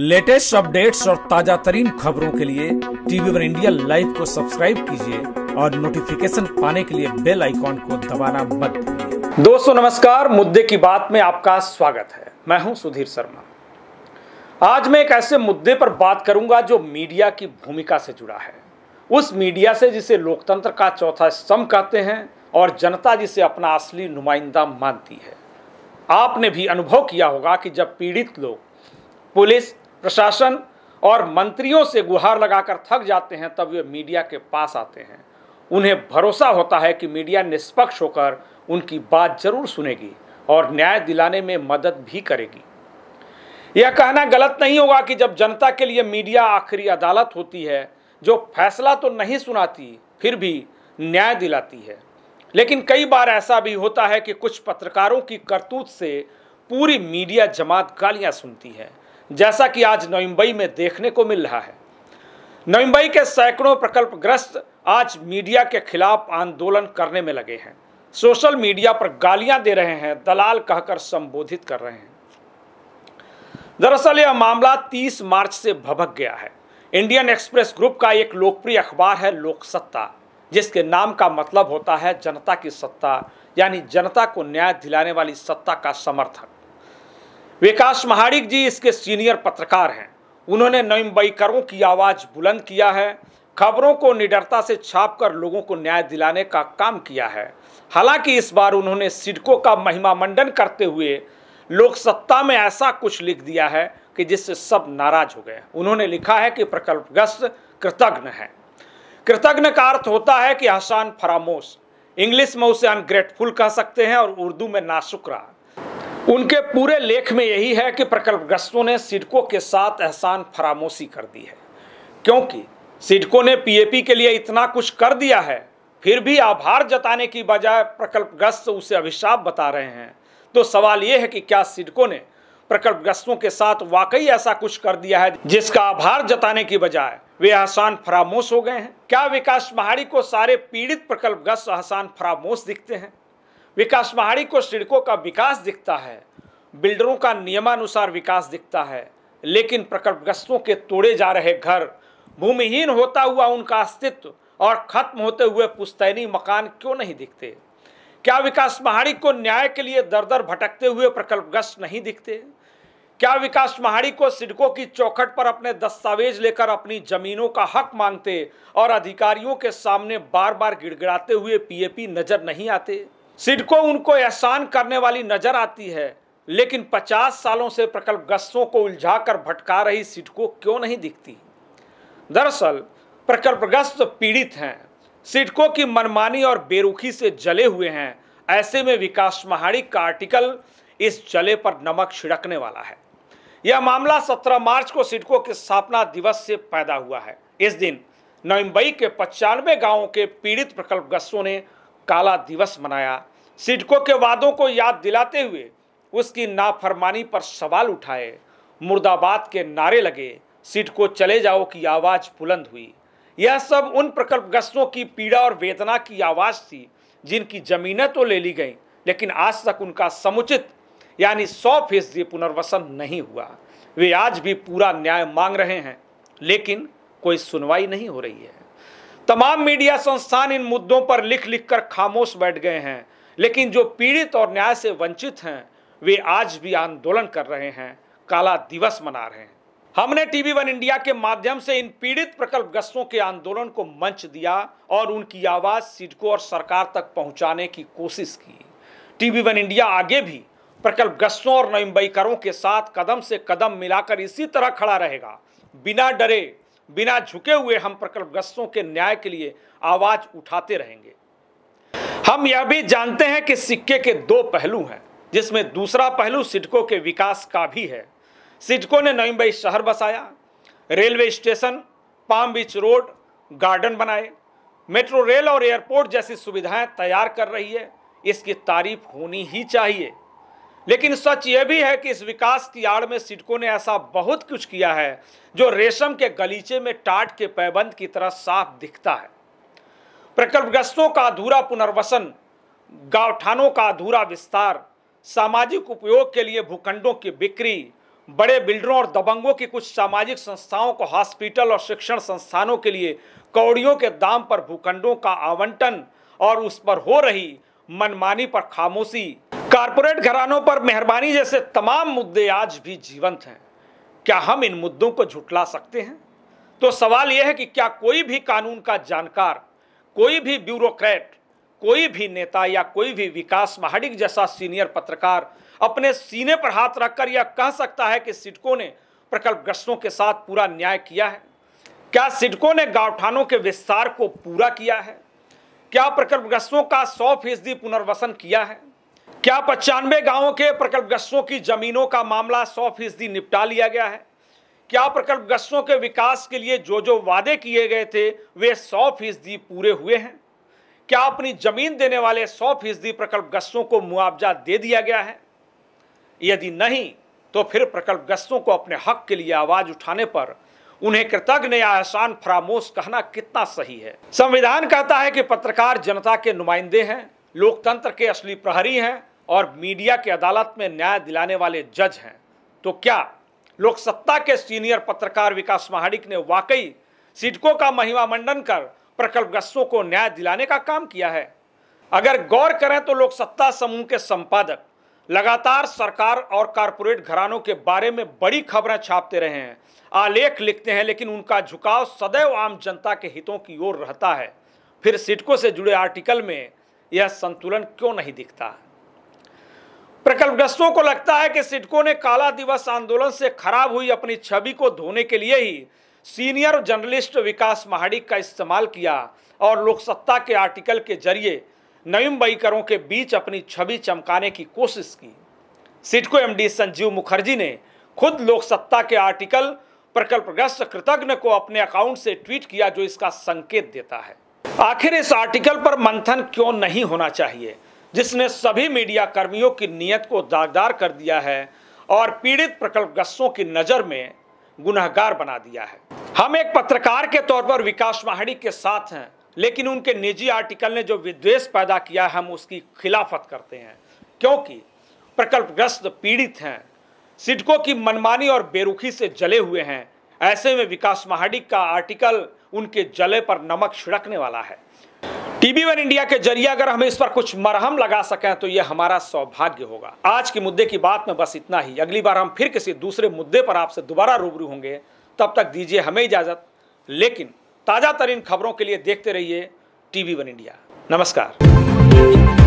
latest updates और ताजा तरीन खबरों के लिए टीवी वन इंडिया लाइव को सब्सक्राइब कीजिए और नोटिफिकेशन पाने के लिए बेल आइकॉन को दबाना मत दोस्तों नमस्कार मुद्दे की बात में आपका स्वागत है मैं हूं सुधीर शर्मा आज मैं एक ऐसे मुद्दे पर बात करूंगा जो मीडिया की भूमिका से जुड़ा है उस मीडिया से जिसे लोकतंत्र का चौथा स्तंभ कहते हैं और जनता जिसे अपना असली नुमाइंदा मानती है आपने भी अनुभव किया होगा कि जब पीड़ित लोग पुलिस प्रशासन और मंत्रियों से गुहार लगाकर थक जाते हैं तब वे मीडिया के पास आते हैं उन्हें भरोसा होता है कि मीडिया निष्पक्ष होकर उनकी बात जरूर सुनेगी और न्याय दिलाने में मदद भी करेगी यह कहना गलत नहीं होगा कि जब जनता के लिए मीडिया आखिरी अदालत होती है जो फैसला तो नहीं सुनाती फिर भी न्याय दिलाती है लेकिन कई बार ऐसा भी होता है कि कुछ पत्रकारों की करतूत से पूरी मीडिया जमात गालियां सुनती है जैसा कि आज नोम्बई में देखने को मिल रहा है नोइंबई के सैकड़ों प्रकल्पग्रस्त आज मीडिया के खिलाफ आंदोलन करने में लगे हैं सोशल मीडिया पर गालियां दे रहे हैं दलाल कहकर संबोधित कर रहे हैं दरअसल यह मामला 30 मार्च से भभक गया है इंडियन एक्सप्रेस ग्रुप का एक लोकप्रिय अखबार है लोकसत्ता जिसके नाम का मतलब होता है जनता की सत्ता यानी जनता को न्याय दिलाने वाली सत्ता का समर्थक विकास महाड़िक जी इसके सीनियर पत्रकार हैं उन्होंने नवम्बईकरों की आवाज़ बुलंद किया है खबरों को निडरता से छाप कर लोगों को न्याय दिलाने का काम किया है हालांकि इस बार उन्होंने सिडको का महिमा मंडन करते हुए लोकसत्ता में ऐसा कुछ लिख दिया है कि जिससे सब नाराज हो गए उन्होंने लिखा है कि प्रकल्पग्रस्त कृतज्ञ है कृतज्ञ का अर्थ होता है कि आसान फरामोश इंग्लिश में उसे अनग्रेटफुल कह सकते हैं और उर्दू में नाशुक्रा उनके पूरे लेख में यही है कि प्रकल्पग्रस्तों ने सिडको के साथ एहसान फरामोशी कर दी है क्योंकि सिडको ने पीएपी के लिए इतना कुछ कर दिया है फिर भी आभार जताने की बजाय प्रकल्पग्रस्त उसे अभिशाप बता रहे हैं तो सवाल यह है कि क्या सिडको ने प्रकल्पग्रस्तों के साथ वाकई ऐसा कुछ कर दिया है जिसका आभार जताने की बजाय वे आसान फरामोश हो गए हैं क्या विकास महाड़ी को सारे पीड़ित प्रकल्पग्रस्त आसान फरामोश दिखते हैं विकास पहाड़ी को सड़कों का विकास दिखता है बिल्डरों का नियमानुसार विकास दिखता है लेकिन प्रकल्पग्रस्तों के तोड़े जा रहे घर भूमिहीन होता हुआ उनका अस्तित्व और खत्म होते हुए पुस्तैनी मकान क्यों नहीं दिखते क्या विकास महाड़ी को न्याय के लिए दर दर भटकते हुए प्रकल्पग्रस्त नहीं दिखते क्या विकास महाड़ी को सिड़कों की चौखट पर अपने दस्तावेज लेकर अपनी जमीनों का हक मांगते और अधिकारियों के सामने बार बार गिड़गिड़ाते हुए पीएपी नजर नहीं आते सिडको उनको एहसान करने वाली नजर आती है लेकिन 50 सालों से प्रकल्प गस्तों को उलझाकर भटका रही सिडको क्यों नहीं दिखती दरअसल प्रकल्पग्रस्त पीड़ित हैं सिडको की मनमानी और बेरुखी से जले हुए हैं ऐसे में विकास महाड़ी का आर्टिकल इस जले पर नमक छिड़कने वाला है यह मामला 17 मार्च को सिडको के स्थापना दिवस से पैदा हुआ है इस दिन नवम्बई के पचानवे गाँव के पीड़ित प्रकल्पग्रस्तों ने काला दिवस मनाया सिडकों के वादों को याद दिलाते हुए उसकी नाफरमानी पर सवाल उठाए मुर्दाबाद के नारे लगे सिडको चले जाओ की आवाज़ बुलंद हुई यह सब उन प्रकल्पग्रस्तों की पीड़ा और वेदना की आवाज़ थी जिनकी ज़मीनें तो ले ली गई लेकिन आज तक उनका समुचित यानी सौ फीसदी पुनर्वसन नहीं हुआ वे आज भी पूरा न्याय मांग रहे हैं लेकिन कोई सुनवाई नहीं हो रही है तमाम मीडिया संस्थान इन मुद्दों पर लिख लिख कर खामोश बैठ गए हैं लेकिन जो पीड़ित और न्याय से वंचित हैं वे आज भी आंदोलन कर रहे हैं काला दिवस मना रहे हैं हमने टीवी वन इंडिया के माध्यम से इन पीड़ित प्रकल्पग्रस्तों के आंदोलन को मंच दिया और उनकी आवाज़ सिडको और सरकार तक पहुंचाने की कोशिश की टीवी वन इंडिया आगे भी प्रकल्पग्रस्तों और नवम्बईकरों के साथ कदम से कदम मिलाकर इसी तरह खड़ा रहेगा बिना डरे बिना झुके हुए हम प्रकल्पग्रस्तों के न्याय के लिए आवाज उठाते रहेंगे हम यह भी जानते हैं कि सिक्के के दो पहलू हैं जिसमें दूसरा पहलू सिडकों के विकास का भी है सिडकों ने मुंबई शहर बसाया railway station palm beach road garden बनाए मेट्रो रेल और एयरपोर्ट जैसी सुविधाएं तैयार कर रही है इसकी तारीफ होनी ही चाहिए लेकिन सच यह भी है कि इस विकास की आड़ में सिडकों ने ऐसा बहुत कुछ किया है जो रेशम के गलीचे में टाट के पैबंद की तरह साफ दिखता है प्रकल्पग्रस्तों का अधूरा पुनर्वसन गांवठानों का अधूरा विस्तार सामाजिक उपयोग के लिए भूखंडों की बिक्री बड़े बिल्डरों और दबंगों की कुछ सामाजिक संस्थाओं को हॉस्पिटल और शिक्षण संस्थानों के लिए कौड़ियों के दाम पर भूखंडों का आवंटन और उस पर हो रही मनमानी पर खामोशी कारपोरेट घरानों पर मेहरबानी जैसे तमाम मुद्दे आज भी जीवंत हैं क्या हम इन मुद्दों को झुटला सकते हैं तो सवाल यह है कि क्या कोई भी कानून का जानकार कोई भी ब्यूरोक्रेट कोई भी नेता या कोई भी विकास महाडिक जैसा सीनियर पत्रकार अपने सीने पर हाथ रखकर यह कह सकता है कि सिटको ने प्रकल्पग्रस्तों के साथ पूरा न्याय किया है क्या सिडको ने गावठानों के विस्तार को पूरा किया है क्या प्रकल्पग्रस्तों का सौ फीसदी पुनर्वसन किया है क्या पचानवे गांवों के प्रकल्पग्रस्तों की जमीनों का मामला सौ फीसदी निपटा लिया गया है क्या प्रकल्पग्रस्तों के विकास के लिए जो जो वादे किए गए थे वे सौ फीसदी पूरे हुए हैं क्या अपनी जमीन देने वाले सौ फीसदी प्रकल्पग्रस्तों को मुआवजा दे दिया गया है यदि नहीं तो फिर प्रकल्पग्रस्तों को अपने हक के लिए आवाज उठाने पर उन्हें कृतज्ञ या एहसान फरामोश कहना कितना सही है संविधान कहता है कि पत्रकार जनता के नुमाइंदे हैं लोकतंत्र के असली प्रहरी हैं और मीडिया की अदालत में न्याय दिलाने वाले जज हैं तो क्या लोकसत्ता के सीनियर पत्रकार विकास महाड़िक ने वाकई सिडको का महिमा मंडन कर प्रकल्पग्रस्तों को न्याय दिलाने का काम किया है अगर गौर करें तो लोकसत्ता समूह के संपादक लगातार सरकार और कारपोरेट घरानों के बारे में बड़ी खबरें छापते रहे हैं आलेख लिखते हैं लेकिन उनका झुकाव सदैव आम जनता के हितों की ओर रहता है फिर सिटको से जुड़े आर्टिकल में यह संतुलन क्यों नहीं दिखता है प्रकल्पग्रस्तों को लगता है कि सिडको ने काला दिवस आंदोलन से खराब हुई अपनी छवि को धोने के लिए ही सीनियर जर्नलिस्ट विकास महाड़ी का इस्तेमाल किया और लोकसत्ता के आर्टिकल के जरिए नवीम्बईकरों के बीच अपनी छवि चमकाने की कोशिश की सिडको एमडी संजीव मुखर्जी ने खुद लोकसत्ता के आर्टिकल प्रकल्पग्रस्त कृतज्ञ को अपने अकाउंट से ट्वीट किया जो इसका संकेत देता है आखिर इस आर्टिकल पर मंथन क्यों नहीं होना चाहिए जिसने सभी मीडिया कर्मियों की नीयत को दागदार कर दिया है और पीड़ित प्रकल्पग्रस्तों की नज़र में गुनहगार बना दिया है हम एक पत्रकार के तौर पर विकास माहड़ी के साथ हैं लेकिन उनके निजी आर्टिकल ने जो विद्वेष पैदा किया है हम उसकी खिलाफत करते हैं क्योंकि प्रकल्पग्रस्त पीड़ित हैं सिडको की मनमानी और बेरुखी से जले हुए हैं ऐसे में विकास महाडिक का आर्टिकल उनके जले पर नमक छिड़कने वाला है टीवी वन इंडिया के जरिए अगर हम इस पर कुछ मरहम लगा सकें तो यह हमारा सौभाग्य होगा आज के मुद्दे की बात में बस इतना ही अगली बार हम फिर किसी दूसरे मुद्दे पर आपसे दोबारा रूबरू होंगे तब तक दीजिए हमें इजाज़त लेकिन ताज़ा तरीन खबरों के लिए देखते रहिए टीवी वन इंडिया नमस्कार